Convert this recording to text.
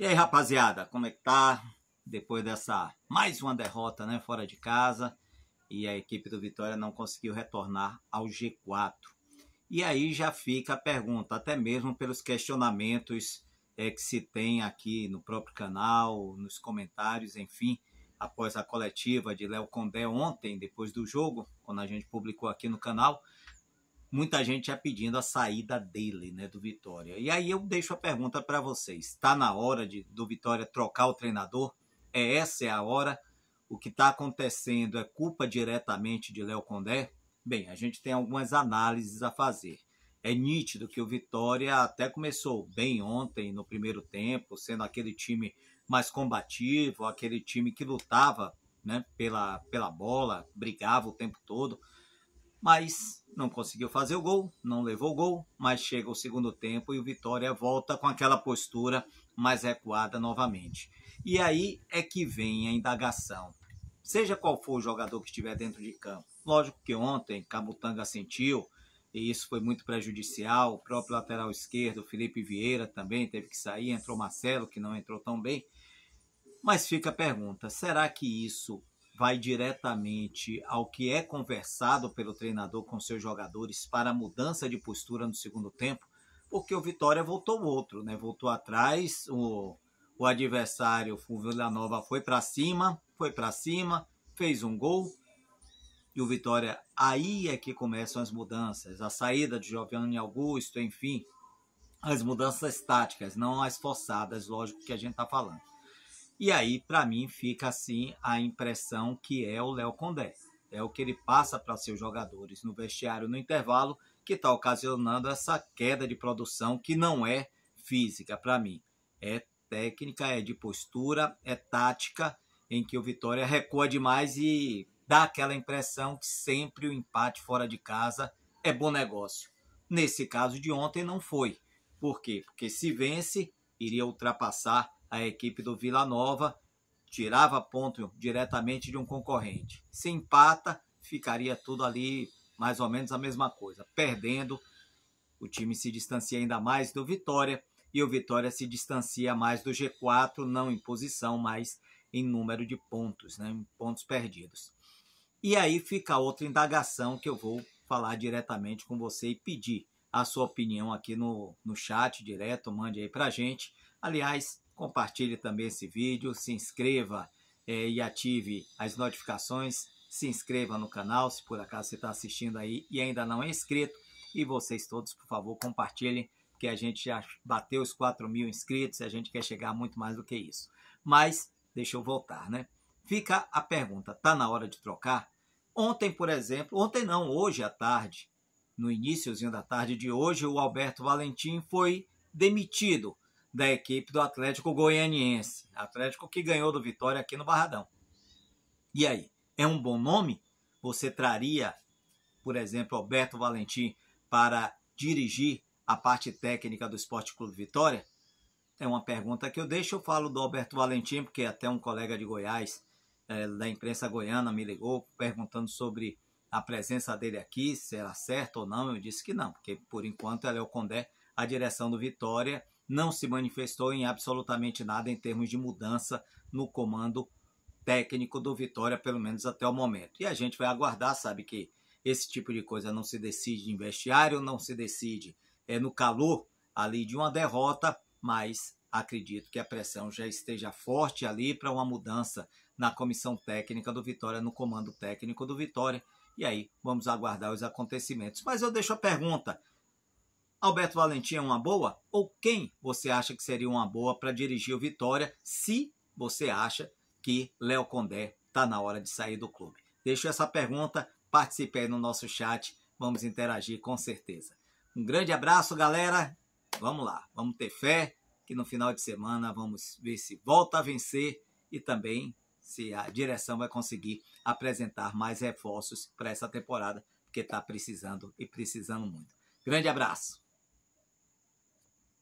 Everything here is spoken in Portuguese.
E aí, rapaziada, como é que tá? Depois dessa mais uma derrota, né, fora de casa, e a equipe do Vitória não conseguiu retornar ao G4. E aí já fica a pergunta, até mesmo pelos questionamentos é, que se tem aqui no próprio canal, nos comentários, enfim, após a coletiva de Léo Condé ontem, depois do jogo, quando a gente publicou aqui no canal, muita gente já é pedindo a saída dele, né, do Vitória. E aí eu deixo a pergunta para vocês: está na hora de, do Vitória trocar o treinador? É essa é a hora? O que está acontecendo é culpa diretamente de Léo Condé? Bem, a gente tem algumas análises a fazer. É nítido que o Vitória até começou bem ontem no primeiro tempo, sendo aquele time mais combativo, aquele time que lutava né, pela, pela bola, brigava o tempo todo mas não conseguiu fazer o gol, não levou o gol, mas chega o segundo tempo e o Vitória volta com aquela postura mais recuada novamente. E aí é que vem a indagação. Seja qual for o jogador que estiver dentro de campo. Lógico que ontem Camutanga sentiu, e isso foi muito prejudicial. O próprio lateral esquerdo, Felipe Vieira, também teve que sair. Entrou Marcelo, que não entrou tão bem. Mas fica a pergunta: será que isso vai diretamente ao que é conversado pelo treinador com seus jogadores para a mudança de postura no segundo tempo, porque o Vitória voltou outro, né? Voltou atrás, o, o adversário, o Vila Nova, foi para cima, foi para cima, fez um gol. E o Vitória, aí é que começam as mudanças, a saída de Giovanni Augusto, enfim, as mudanças táticas, não as forçadas, lógico que a gente está falando. E aí, para mim, fica assim a impressão que é o Léo Condé. É o que ele passa para seus jogadores no vestiário, no intervalo, que está ocasionando essa queda de produção que não é física para mim. É técnica, é de postura, é tática, em que o Vitória recua demais e dá aquela impressão que sempre o empate fora de casa é bom negócio. Nesse caso de ontem não foi. Por quê? Porque se vence, iria ultrapassar a equipe do Vila Nova tirava ponto diretamente de um concorrente. Se empata, ficaria tudo ali mais ou menos a mesma coisa. Perdendo, o time se distancia ainda mais do Vitória e o Vitória se distancia mais do G4, não em posição, mas em número de pontos, né, em pontos perdidos. E aí fica outra indagação que eu vou falar diretamente com você e pedir a sua opinião aqui no, no chat direto, mande aí a gente. Aliás, compartilhe também esse vídeo, se inscreva é, e ative as notificações, se inscreva no canal, se por acaso você está assistindo aí e ainda não é inscrito, e vocês todos, por favor, compartilhem, que a gente já bateu os 4 mil inscritos e a gente quer chegar muito mais do que isso. Mas, deixa eu voltar, né? Fica a pergunta, tá na hora de trocar? Ontem, por exemplo, ontem não, hoje à tarde, no iníciozinho da tarde de hoje, o Alberto Valentim foi demitido da equipe do Atlético Goianiense. Atlético que ganhou do Vitória aqui no Barradão. E aí, é um bom nome? Você traria, por exemplo, Alberto Valentim para dirigir a parte técnica do Esporte Clube Vitória? É uma pergunta que eu deixo. Eu falo do Alberto Valentim, porque até um colega de Goiás, é, da imprensa goiana, me ligou perguntando sobre a presença dele aqui, se era certo ou não. Eu disse que não, porque por enquanto ela é o Condé, a direção do Vitória não se manifestou em absolutamente nada em termos de mudança no comando técnico do Vitória, pelo menos até o momento. E a gente vai aguardar, sabe que esse tipo de coisa não se decide em vestiário, não se decide é, no calor ali de uma derrota, mas acredito que a pressão já esteja forte ali para uma mudança na comissão técnica do Vitória, no comando técnico do Vitória. E aí vamos aguardar os acontecimentos. Mas eu deixo a pergunta: Alberto Valentim é uma boa? Ou quem você acha que seria uma boa para dirigir o Vitória se você acha que Léo Condé está na hora de sair do clube? Deixo essa pergunta, participe aí no nosso chat, vamos interagir com certeza. Um grande abraço, galera. Vamos lá, vamos ter fé que no final de semana vamos ver se volta a vencer e também se a direção vai conseguir apresentar mais reforços para essa temporada, porque está precisando e precisando muito. Grande abraço!